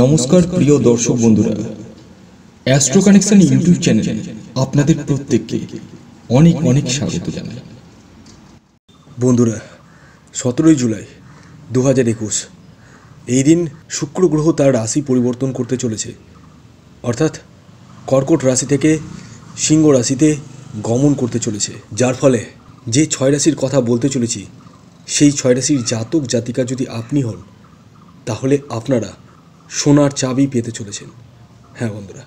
নমস্কার প্রিয় দর্শক বন্ধুরা অ্যাস্ট্রো কানেকশন ইউটিউব চ্যানেলে আপনাদের প্রত্যেককে অনেক অনেক স্বাগত জানাই বন্ধুরা সতেরোই জুলাই দু হাজার একুশ এই দিন শুক্র গ্রহ তার রাশি পরিবর্তন করতে চলেছে অর্থাৎ কর্কট রাশি থেকে সিংহ রাশিতে গমন করতে চলেছে যার ফলে যে ছয় রাশির কথা বলতে চলেছি সেই ছয় রাশির জাতক জাতিকা যদি আপনি হন তাহলে আপনারা সোনার চাবি পেতে চলেছেন হ্যাঁ বন্ধুরা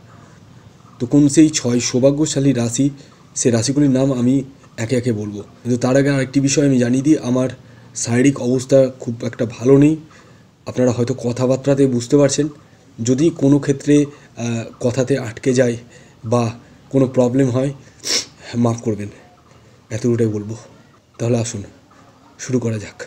তো কোন সেই ছয় সৌভাগ্যশালী রাশি সে রাশিগুলির নাম আমি একে একে বলবো কিন্তু তার আগে আরেকটি বিষয় আমি জানিয়ে দিই আমার শারীরিক অবস্থা খুব একটা ভালো নেই আপনারা হয়তো কথাবার্তাতে বুঝতে পারছেন যদি কোনো ক্ষেত্রে কথাতে আটকে যায় বা কোনো প্রবলেম হয় মাফ করবেন এতটুকুটাই বলবো তাহলে আসুন শুরু করা যাক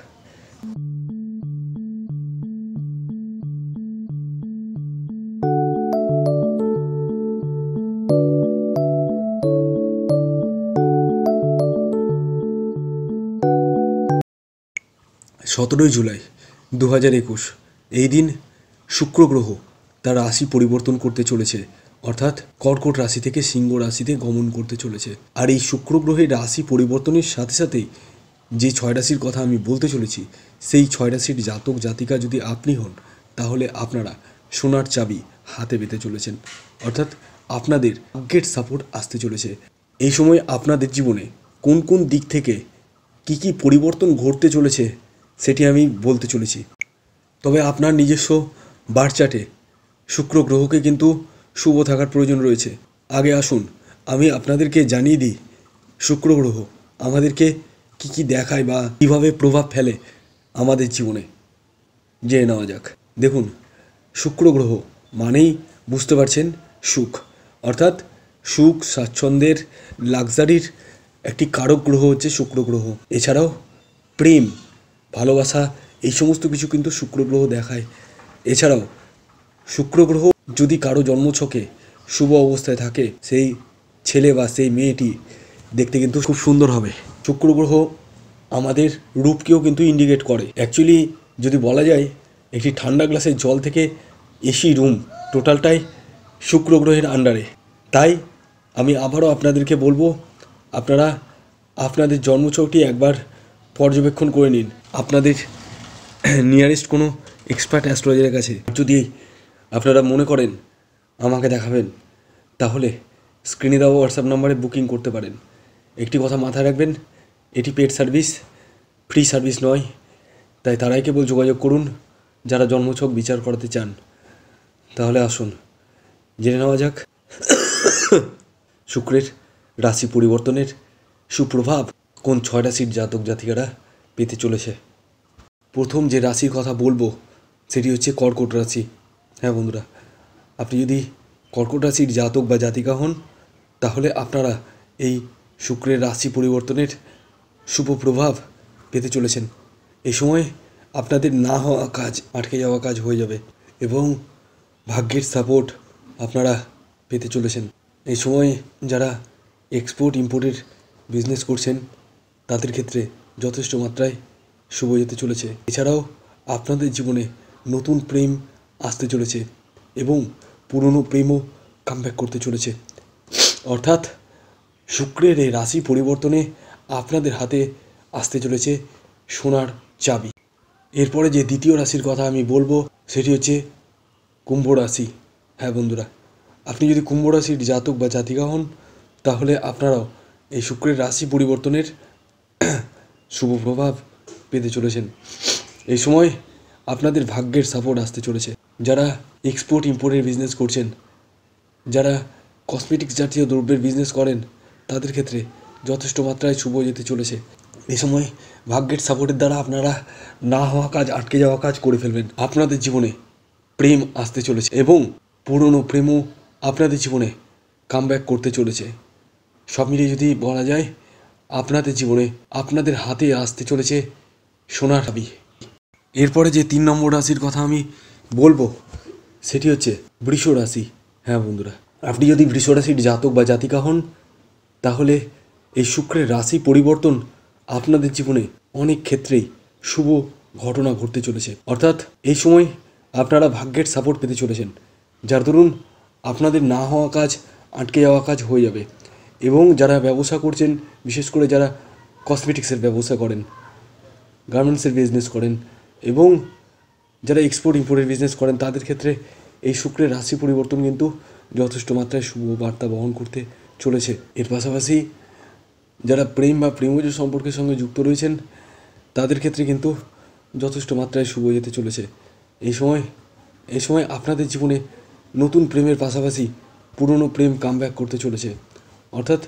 সতেরোই জুলাই দু হাজার একুশ এই দিন শুক্র গ্রহ তার রাশি পরিবর্তন করতে চলেছে অর্থাৎ কর্কট রাশি থেকে সিংহ রাশিতে গমন করতে চলেছে আর এই শুক্র গ্রহের রাশি পরিবর্তনের সাথে সাথেই যে ছয় রাশির কথা আমি বলতে চলেছি সেই ছয় রাশির জাতক জাতিকা যদি আপনি হন তাহলে আপনারা সোনার চাবি হাতে পেতে চলেছেন অর্থাৎ আপনাদের ভাগ্যের সাপোর্ট আসতে চলেছে এই সময় আপনাদের জীবনে কোন কোন দিক থেকে কি কি পরিবর্তন ঘটতে চলেছে সেটি আমি বলতে চলেছি তবে আপনার নিজস্ব বার চার্টে শুক্র গ্রহকে কিন্তু শুভ থাকার প্রয়োজন রয়েছে আগে আসুন আমি আপনাদেরকে জানিয়ে দিই শুক্র গ্রহ আমাদেরকে কি কি দেখায় বা কীভাবে প্রভাব ফেলে আমাদের জীবনে জেনে নেওয়া যাক দেখুন শুক্র গ্রহ মানেই বুঝতে পারছেন সুখ অর্থাৎ সুখ স্বাচ্ছন্দ্যের লাক্সারির একটি কারক গ্রহ হচ্ছে শুক্র গ্রহ এছাড়াও প্রেম ভালোবাসা এই সমস্ত কিছু কিন্তু শুক্র গ্রহ দেখায় এছাড়াও শুক্র গ্রহ যদি কারো জন্মছকে শুভ অবস্থায় থাকে সেই ছেলে বা সেই মেয়েটি দেখতে কিন্তু খুব সুন্দর হবে শুক্র গ্রহ আমাদের রূপকেও কিন্তু ইন্ডিকেট করে অ্যাকচুয়ালি যদি বলা যায় একটি ঠান্ডা গ্লাসের জল থেকে এসি রুম টোটালটাই শুক্র গ্রহের আন্ডারে তাই আমি আবারও আপনাদেরকে বলবো আপনারা আপনাদের জন্মছকটি একবার পর্যবেক্ষণ করে নিন আপনাদের নিয়ারেস্ট কোনো এক্সপার্ট অ্যাস্ট্রোলজারের কাছে যদি আপনারা মনে করেন আমাকে দেখাবেন তাহলে স্ক্রিনে দেওয়া হোয়াটসঅ্যাপ নম্বরে বুকিং করতে পারেন একটি কথা মাথায় রাখবেন এটি পেড সার্ভিস ফ্রি সার্ভিস নয় তাই তারাই কেবল যোগাযোগ করুন যারা জন্মছক বিচার করাতে চান তাহলে আসুন জেনে নেওয়া যাক শুক্রের রাশি পরিবর্তনের সুপ্রভাব কোন ছয়টা সিট জাতক জাতিকারা পেতে চলেছে প্রথম যে রাশির কথা বলবো সেটি হচ্ছে কর্কট রাশি হ্যাঁ বন্ধুরা আপনি যদি কর্কট রাশির জাতক বা জাতিকা হন তাহলে আপনারা এই শুক্রের রাশি পরিবর্তনের শুভ প্রভাব পেতে চলেছেন এই সময় আপনাদের না হওয়া কাজ আটকে যাওয়া কাজ হয়ে যাবে এবং ভাগ্যের সাপোর্ট আপনারা পেতে চলেছেন এই সময় যারা এক্সপোর্ট ইম্পোর্টের বিজনেস করছেন তাদের ক্ষেত্রে যথেষ্ট মাত্রায় শুভ যেতে চলেছে এছাড়াও আপনাদের জীবনে নতুন প্রেম আসতে চলেছে এবং পুরনো প্রেমও কামব্যাক করতে চলেছে অর্থাৎ শুক্রের এই রাশি পরিবর্তনে আপনাদের হাতে আসতে চলেছে সোনার চাবি এরপরে যে দ্বিতীয় রাশির কথা আমি বলবো সেটি হচ্ছে কুম্ভ রাশি হ্যাঁ বন্ধুরা আপনি যদি কুম্ভ রাশির জাতক বা জাতিকা হন তাহলে আপনারাও এই শুক্রের রাশি পরিবর্তনের শুভ প্রভাব পেতে চলেছেন এই সময় আপনাদের ভাগ্যের সাপোর্ট আসতে চলেছে যারা এক্সপোর্ট ইম্পোর্টের বিজনেস করছেন যারা কসমেটিক্স জাতীয় দ্রব্যের বিজনেস করেন তাদের ক্ষেত্রে যথেষ্ট মাত্রায় শুভ যেতে চলেছে এই সময় ভাগ্যের সাপোর্টের দ্বারা আপনারা না হওয়া কাজ আটকে যাওয়া কাজ করে ফেলবেন আপনাদের জীবনে প্রেম আসতে চলেছে এবং পুরনো প্রেমও আপনাদের জীবনে কাম করতে চলেছে সব মিলিয়ে যদি বলা যায় আপনাদের জীবনে আপনাদের হাতে আসতে চলেছে সোনার হাবি এরপরে যে তিন নম্বর রাশির কথা আমি বলবো সেটি হচ্ছে বৃষ রাশি হ্যাঁ বন্ধুরা আপনি যদি বৃষ রাশির জাতক বা জাতিকা হন তাহলে এই শুক্রের রাশি পরিবর্তন আপনাদের জীবনে অনেক ক্ষেত্রেই শুভ ঘটনা ঘটতে চলেছে অর্থাৎ এই সময় আপনারা ভাগ্যের সাপোর্ট পেতে চলেছেন যার দরুন আপনাদের না হওয়া কাজ আটকে যাওয়া কাজ হয়ে যাবে এবং যারা ব্যবসা করছেন বিশেষ করে যারা কসমেটিক্সের ব্যবসা করেন গার্মেন্টসের বিজনেস করেন এবং যারা এক্সপোর্ট ইম্পোর্টের বিজনেস করেন তাদের ক্ষেত্রে এই শুক্রের রাশি পরিবর্তন কিন্তু যথেষ্ট মাত্রায় শুভ বার্তা বহন করতে চলেছে এর পাশাপাশি যারা প্রেম বা প্রেমজ সম্পর্কের সঙ্গে যুক্ত রয়েছেন তাদের ক্ষেত্রে কিন্তু যথেষ্ট মাত্রায় শুভ যেতে চলেছে এই সময় এই সময় আপনাদের জীবনে নতুন প্রেমের পাশাপাশি পুরনো প্রেম কাম করতে চলেছে অর্থাৎ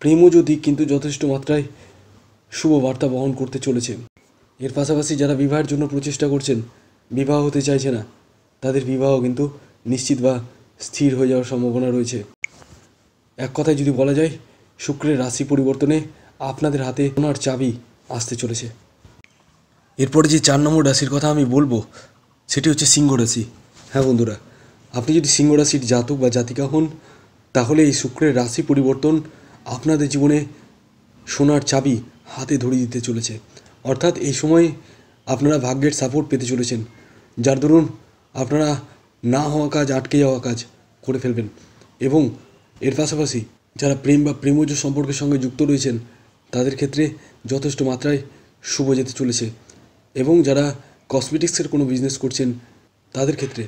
প্রেমও যদি কিন্তু যথেষ্ট মাত্রায় শুভ বার্তা বহন করতে চলেছে এর পাশাপাশি যারা বিবাহের জন্য প্রচেষ্টা করছেন বিবাহ হতে চাইছে না তাদের বিবাহ কিন্তু নিশ্চিত বা স্থির হয়ে যাওয়ার সম্ভাবনা রয়েছে এক কথায় যদি বলা যায় শুক্রের রাশি পরিবর্তনে আপনাদের হাতে ওনার চাবি আসতে চলেছে এরপরে যে চার নম্বর রাশির কথা আমি বলবো সেটি হচ্ছে সিংহ রাশি হ্যাঁ বন্ধুরা আপনি যদি সিংহ রাশির জাতক বা জাতিকা হন তাহলে এই শুক্রের রাশি পরিবর্তন আপনাদের জীবনে সোনার চাবি হাতে ধরিয়ে দিতে চলেছে অর্থাৎ এই সময়ে আপনারা ভাগ্যের সাপোর্ট পেতে চলেছেন যার দরুন আপনারা না হওয়া কাজ আটকে যাওয়া কাজ করে ফেলবেন এবং এর পাশাপাশি যারা প্রেম বা প্রেমজ সম্পর্কের সঙ্গে যুক্ত রয়েছেন তাদের ক্ষেত্রে যথেষ্ট মাত্রায় শুভ যেতে চলেছে এবং যারা কসমেটিক্সের কোনো বিজনেস করছেন তাদের ক্ষেত্রে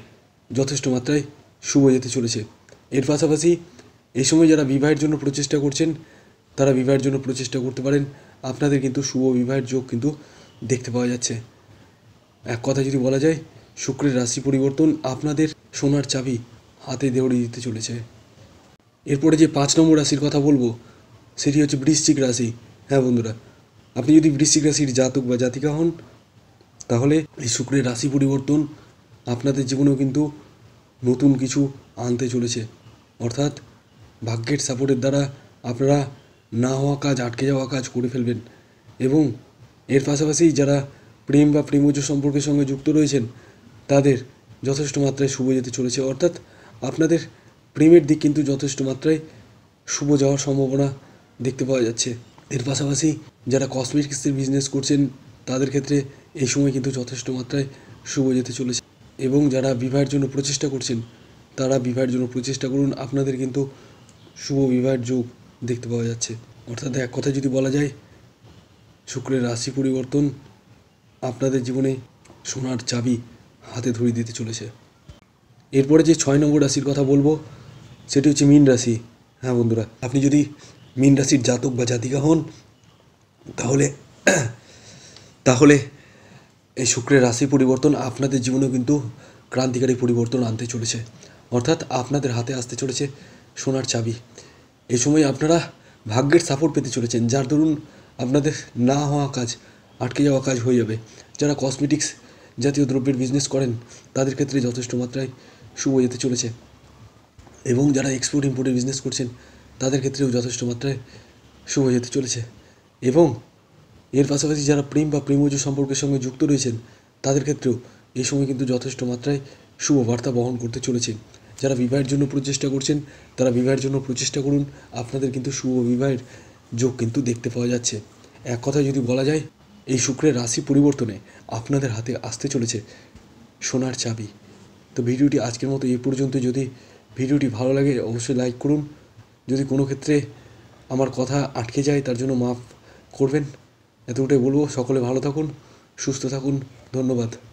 যথেষ্ট মাত্রায় শুভ যেতে চলেছে এর পাশাপাশি এই সময় যারা বিবাহের জন্য প্রচেষ্টা করছেন তারা বিবাহের জন্য প্রচেষ্টা করতে পারেন আপনাদের কিন্তু শুভ বিবাহের যোগ কিন্তু দেখতে পাওয়া যাচ্ছে এক কথা যদি বলা যায় শুক্রের রাশি পরিবর্তন আপনাদের সোনার চাবি হাতে দেউড়ে দিতে চলেছে এরপরে যে পাঁচ নম্বর রাশির কথা বলবো সেটি হচ্ছে বৃশ্চিক রাশি হ্যাঁ বন্ধুরা আপনি যদি বৃশ্চিক রাশির জাতক বা জাতিকা হন তাহলে এই শুক্রের রাশি পরিবর্তন আপনাদের জীবনেও কিন্তু নতুন কিছু আনতে চলেছে অর্থাৎ ভাগ্যের সাপোর্টের দ্বারা আপনারা না হওয়া কাজ আটকে যাওয়া কাজ করে ফেলবেন এবং এর পাশাপাশি যারা প্রেম বা প্রেমজ সম্পর্কের সঙ্গে যুক্ত রয়েছেন তাদের যথেষ্ট মাত্রায় শুভ যেতে চলেছে অর্থাৎ আপনাদের প্রেমের দিক কিন্তু যথেষ্ট মাত্রায় শুভ যাওয়ার সম্ভাবনা দেখতে পাওয়া যাচ্ছে এর পাশাপাশি যারা কসমেটিক্সের বিজনেস করছেন তাদের ক্ষেত্রে এই সময় কিন্তু যথেষ্ট মাত্রায় শুভ যেতে চলেছে এবং যারা বিবাহের জন্য প্রচেষ্টা করছেন তারা বিবাহের জন্য প্রচেষ্টা করুন আপনাদের কিন্তু শুভ বিবাহের যোগ দেখতে পাওয়া যাচ্ছে অর্থাৎ এক কথায় যদি বলা যায় শুক্রের রাশি পরিবর্তন আপনাদের জীবনে সোনার চাবি হাতে ধরিয়ে দিতে চলেছে এরপরে যে ছয় নম্বর রাশির কথা বলবো সেটি হচ্ছে মীন রাশি হ্যাঁ বন্ধুরা আপনি যদি মীন রাশির জাতক বা জাতিকা হন তাহলে তাহলে এই শুক্রের রাশি পরিবর্তন আপনাদের জীবনেও কিন্তু ক্রান্তিকারী পরিবর্তন আনতে চলেছে অর্থাৎ আপনাদের হাতে আসতে চলেছে সোনার চাবি এ সময় আপনারা ভাগ্যের সাপোর্ট পেতে চলেছেন যার দরুন আপনাদের না হওয়া কাজ আটকে যাওয়া কাজ হয়ে যাবে যারা কসমেটিক্স জাতীয় দ্রব্যের বিজনেস করেন তাদের ক্ষেত্রে যথেষ্ট মাত্রায় শুভ যেতে চলেছে এবং যারা এক্সপোর্ট ইম্পোর্টের বিজনেস করছেন তাদের ক্ষেত্রেও যথেষ্ট মাত্রায় শুভ যেতে চলেছে এবং এর পাশাপাশি যারা প্রেম বা প্রেমজ সম্পর্কের সঙ্গে যুক্ত রয়েছেন তাদের ক্ষেত্রেও এই সময় কিন্তু যথেষ্ট মাত্রায় শুভ বার্তা বহন করতে চলেছেন যারা বিবাহের জন্য প্রচেষ্টা করছেন তারা বিবাহের জন্য প্রচেষ্টা করুন আপনাদের কিন্তু শুভ বিবাহের যোগ কিন্তু দেখতে পাওয়া যাচ্ছে এক কথায় যদি বলা যায় এই শুক্রের রাশি পরিবর্তনে আপনাদের হাতে আসতে চলেছে সোনার চাবি তো ভিডিওটি আজকের মতো এ পর্যন্ত যদি ভিডিওটি ভালো লাগে অবশ্যই লাইক করুন যদি কোনো ক্ষেত্রে আমার কথা আটকে যায় তার জন্য মাফ করবেন এতটাই বলবো সকলে ভালো থাকুন সুস্থ থাকুন ধন্যবাদ